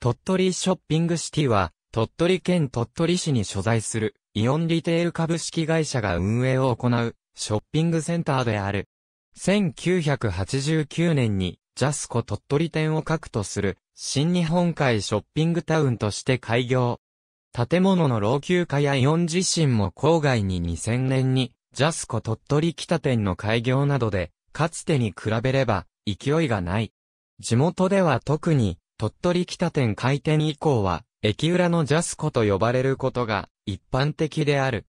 鳥取ショッピングシティは、鳥取県鳥取市に所在する、イオンリテール株式会社が運営を行う、ショッピングセンターである。1989年に、ジャスコ鳥取店を核とする、新日本海ショッピングタウンとして開業。建物の老朽化やイオン自身も郊外に2000年に、ジャスコ鳥取北店の開業などで、かつてに比べれば、勢いがない。地元では特に、鳥取北店開店以降は、駅裏のジャスコと呼ばれることが一般的である。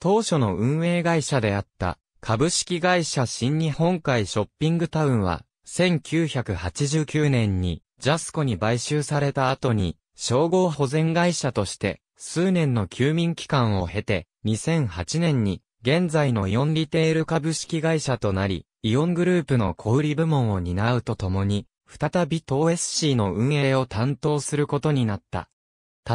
当初の運営会社であった株式会社新日本海ショッピングタウンは1989年にジャスコに買収された後に称号保全会社として数年の休眠期間を経て2008年に現在のイオンリテール株式会社となりイオングループの小売部門を担うとともに再び東 SC の運営を担当することになった。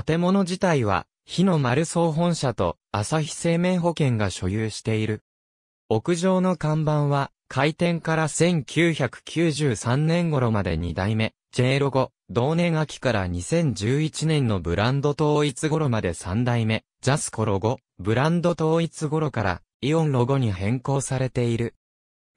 建物自体は、日の丸総本社と朝日生命保険が所有している。屋上の看板は、開店から1993年頃まで2代目、J ロゴ、同年秋から2011年のブランド統一頃まで3代目、ジャスコロゴ、ブランド統一頃から、イオンロゴに変更されている。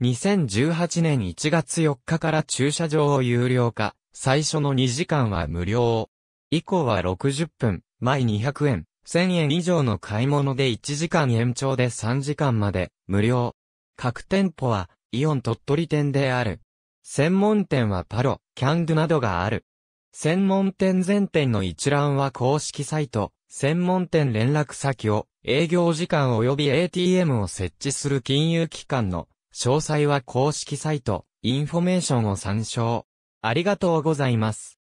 2018年1月4日から駐車場を有料化、最初の2時間は無料。以降は60分、毎200円、1000円以上の買い物で1時間延長で3時間まで、無料。各店舗は、イオン鳥取店である。専門店はパロ、キャンドゥなどがある。専門店全店の一覧は公式サイト、専門店連絡先を、営業時間及び ATM を設置する金融機関の詳細は公式サイト、インフォメーションを参照。ありがとうございます。